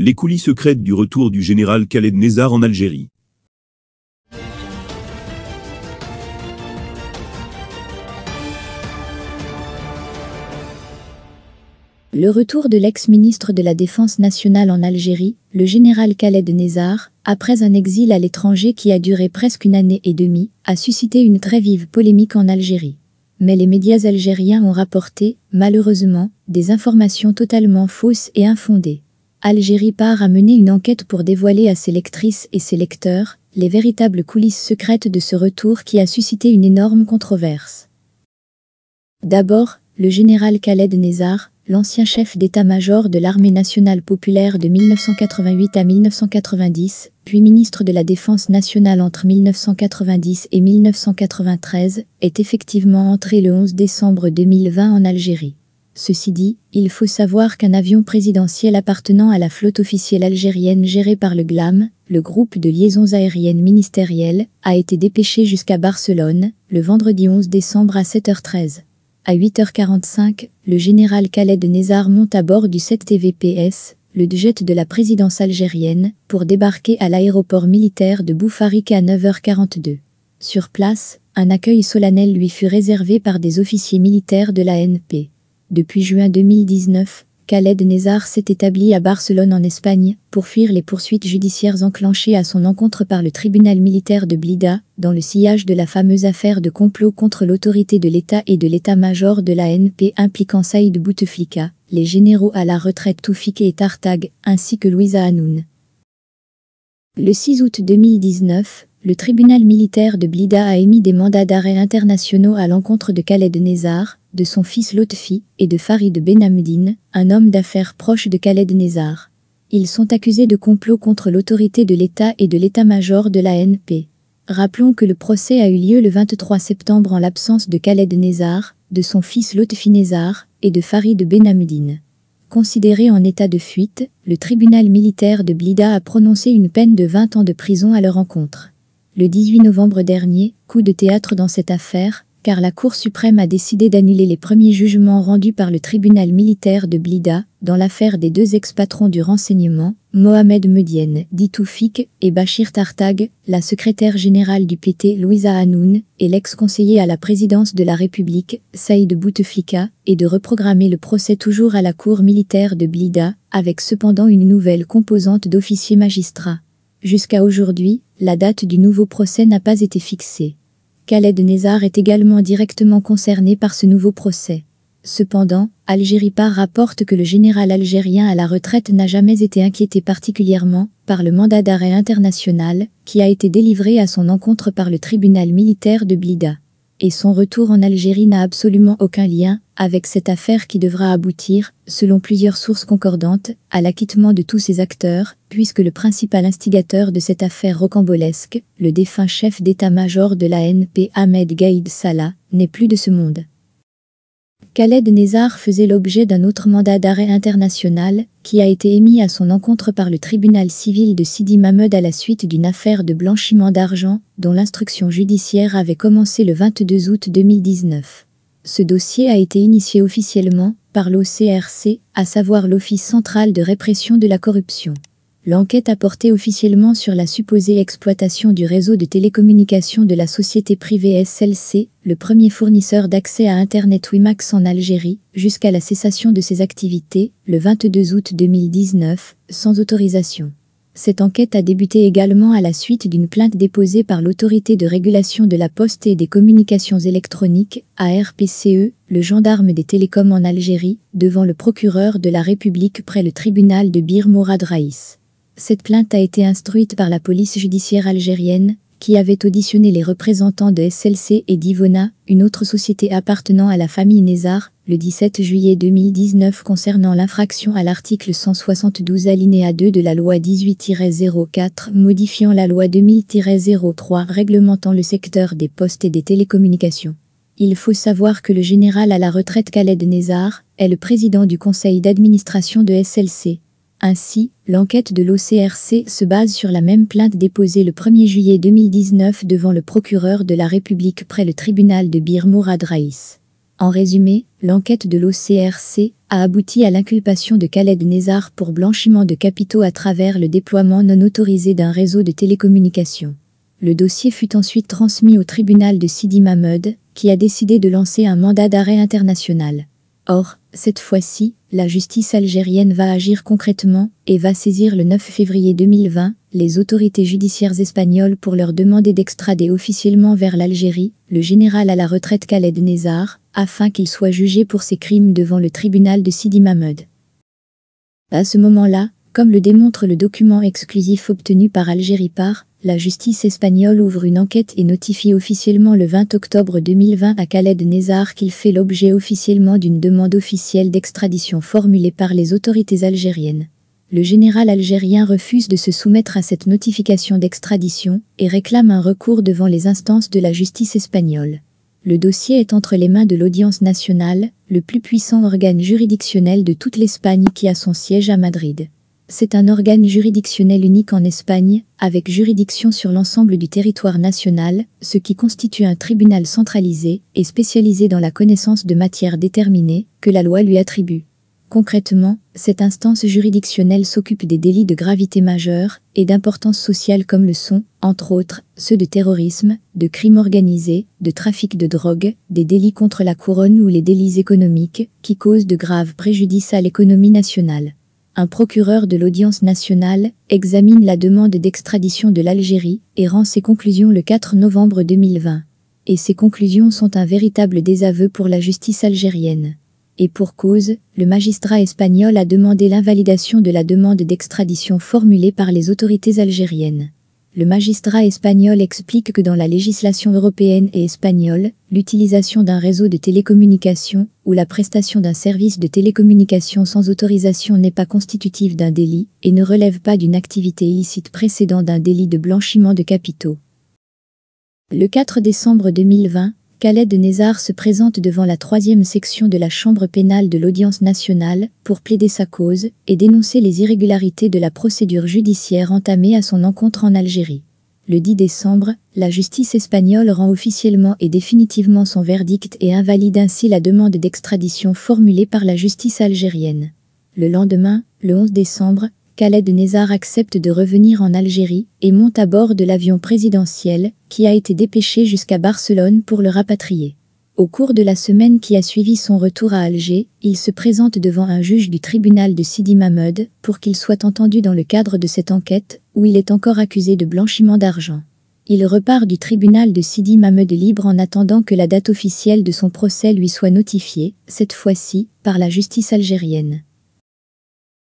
les coulisses secrètes du retour du général Khaled Nezar en Algérie. Le retour de l'ex-ministre de la Défense nationale en Algérie, le général Khaled Nezar, après un exil à l'étranger qui a duré presque une année et demie, a suscité une très vive polémique en Algérie. Mais les médias algériens ont rapporté, malheureusement, des informations totalement fausses et infondées. Algérie part à mener une enquête pour dévoiler à ses lectrices et ses lecteurs les véritables coulisses secrètes de ce retour qui a suscité une énorme controverse. D'abord, le général Khaled Nézar, l'ancien chef d'état-major de l'armée nationale populaire de 1988 à 1990, puis ministre de la Défense nationale entre 1990 et 1993, est effectivement entré le 11 décembre 2020 en Algérie. Ceci dit, il faut savoir qu'un avion présidentiel appartenant à la flotte officielle algérienne gérée par le GLAM, le groupe de liaisons aériennes ministérielles, a été dépêché jusqu'à Barcelone, le vendredi 11 décembre à 7h13. À 8h45, le général Khaled Nézar monte à bord du 7 TVPS, le jet de la présidence algérienne, pour débarquer à l'aéroport militaire de Boufarik à 9h42. Sur place, un accueil solennel lui fut réservé par des officiers militaires de NP. Depuis juin 2019, Khaled Nezar s'est établi à Barcelone en Espagne pour fuir les poursuites judiciaires enclenchées à son encontre par le tribunal militaire de Blida dans le sillage de la fameuse affaire de complot contre l'autorité de l'État et de l'État-major de l'ANP impliquant Saïd Bouteflika, les généraux à la retraite Toufik et Tartag, ainsi que Louisa Hanoun. Le 6 août 2019, le tribunal militaire de Blida a émis des mandats d'arrêt internationaux à l'encontre de Khaled Nezar, de son fils Lotfi et de Farid Benamdine, un homme d'affaires proche de Khaled Nézar. Ils sont accusés de complot contre l'autorité de l'État et de l'état-major de l'ANP. Rappelons que le procès a eu lieu le 23 septembre en l'absence de Khaled Nézar, de son fils Lotfi Nézar et de Farid Benamdine. Considéré en état de fuite, le tribunal militaire de Blida a prononcé une peine de 20 ans de prison à leur encontre. Le 18 novembre dernier, coup de théâtre dans cette affaire, car la Cour suprême a décidé d'annuler les premiers jugements rendus par le tribunal militaire de Blida dans l'affaire des deux ex-patrons du renseignement, Mohamed Medienne, dit Toufik, et Bachir Tartag, la secrétaire générale du PT Louisa Hanoun, et l'ex-conseiller à la présidence de la République, Saïd Bouteflika, et de reprogrammer le procès toujours à la Cour militaire de Blida, avec cependant une nouvelle composante d'officiers magistrats. Jusqu'à aujourd'hui, la date du nouveau procès n'a pas été fixée. Khaled Nezar est également directement concerné par ce nouveau procès. Cependant, Par rapporte que le général algérien à la retraite n'a jamais été inquiété particulièrement par le mandat d'arrêt international qui a été délivré à son encontre par le tribunal militaire de Blida et son retour en Algérie n'a absolument aucun lien avec cette affaire qui devra aboutir, selon plusieurs sources concordantes, à l'acquittement de tous ses acteurs, puisque le principal instigateur de cette affaire rocambolesque, le défunt chef d'état-major de la NP Ahmed Gaïd Salah, n'est plus de ce monde. Khaled Nézar faisait l'objet d'un autre mandat d'arrêt international qui a été émis à son encontre par le tribunal civil de Sidi Mahmoud à la suite d'une affaire de blanchiment d'argent dont l'instruction judiciaire avait commencé le 22 août 2019. Ce dossier a été initié officiellement par l'OCRC, à savoir l'Office central de répression de la corruption. L'enquête a porté officiellement sur la supposée exploitation du réseau de télécommunications de la société privée SLC, le premier fournisseur d'accès à Internet WiMAX en Algérie, jusqu'à la cessation de ses activités, le 22 août 2019, sans autorisation. Cette enquête a débuté également à la suite d'une plainte déposée par l'autorité de régulation de la poste et des communications électroniques, ARPCE, le gendarme des télécoms en Algérie, devant le procureur de la République près le tribunal de Bir Mourad Raïs. Cette plainte a été instruite par la police judiciaire algérienne, qui avait auditionné les représentants de SLC et d'Ivona, une autre société appartenant à la famille Nézar, le 17 juillet 2019 concernant l'infraction à l'article 172 alinéa 2 de la loi 18-04 modifiant la loi 2000-03 réglementant le secteur des postes et des télécommunications. Il faut savoir que le général à la retraite Khaled Nézar est le président du conseil d'administration de SLC. Ainsi, l'enquête de l'OCRC se base sur la même plainte déposée le 1er juillet 2019 devant le procureur de la République près le tribunal de Bir Mourad Raïs. En résumé, l'enquête de l'OCRC a abouti à l'inculpation de Khaled Nezar pour blanchiment de capitaux à travers le déploiement non autorisé d'un réseau de télécommunications. Le dossier fut ensuite transmis au tribunal de Sidi Mahmoud, qui a décidé de lancer un mandat d'arrêt international. Or, cette fois-ci, la justice algérienne va agir concrètement et va saisir le 9 février 2020 les autorités judiciaires espagnoles pour leur demander d'extrader officiellement vers l'Algérie le général à la retraite Khaled Nézar, afin qu'il soit jugé pour ses crimes devant le tribunal de Sidi Mahmoud. À ce moment-là, comme le démontre le document exclusif obtenu par Algérie par, la justice espagnole ouvre une enquête et notifie officiellement le 20 octobre 2020 à Khaled Nézar qu'il fait l'objet officiellement d'une demande officielle d'extradition formulée par les autorités algériennes. Le général algérien refuse de se soumettre à cette notification d'extradition et réclame un recours devant les instances de la justice espagnole. Le dossier est entre les mains de l'Audience nationale, le plus puissant organe juridictionnel de toute l'Espagne qui a son siège à Madrid. C'est un organe juridictionnel unique en Espagne, avec juridiction sur l'ensemble du territoire national, ce qui constitue un tribunal centralisé et spécialisé dans la connaissance de matières déterminées que la loi lui attribue. Concrètement, cette instance juridictionnelle s'occupe des délits de gravité majeure et d'importance sociale comme le sont, entre autres, ceux de terrorisme, de crimes organisés, de trafic de drogue, des délits contre la couronne ou les délits économiques qui causent de graves préjudices à l'économie nationale un procureur de l'audience nationale examine la demande d'extradition de l'Algérie et rend ses conclusions le 4 novembre 2020. Et ses conclusions sont un véritable désaveu pour la justice algérienne. Et pour cause, le magistrat espagnol a demandé l'invalidation de la demande d'extradition formulée par les autorités algériennes. Le magistrat espagnol explique que dans la législation européenne et espagnole, l'utilisation d'un réseau de télécommunications ou la prestation d'un service de télécommunications sans autorisation n'est pas constitutive d'un délit et ne relève pas d'une activité illicite précédant d'un délit de blanchiment de capitaux. Le 4 décembre 2020, Khaled Nézar se présente devant la troisième section de la Chambre pénale de l'Audience nationale pour plaider sa cause et dénoncer les irrégularités de la procédure judiciaire entamée à son encontre en Algérie. Le 10 décembre, la justice espagnole rend officiellement et définitivement son verdict et invalide ainsi la demande d'extradition formulée par la justice algérienne. Le lendemain, le 11 décembre, Khaled Nezar accepte de revenir en Algérie et monte à bord de l'avion présidentiel qui a été dépêché jusqu'à Barcelone pour le rapatrier. Au cours de la semaine qui a suivi son retour à Alger, il se présente devant un juge du tribunal de Sidi Mahmoud pour qu'il soit entendu dans le cadre de cette enquête où il est encore accusé de blanchiment d'argent. Il repart du tribunal de Sidi Mahmoud libre en attendant que la date officielle de son procès lui soit notifiée, cette fois-ci par la justice algérienne.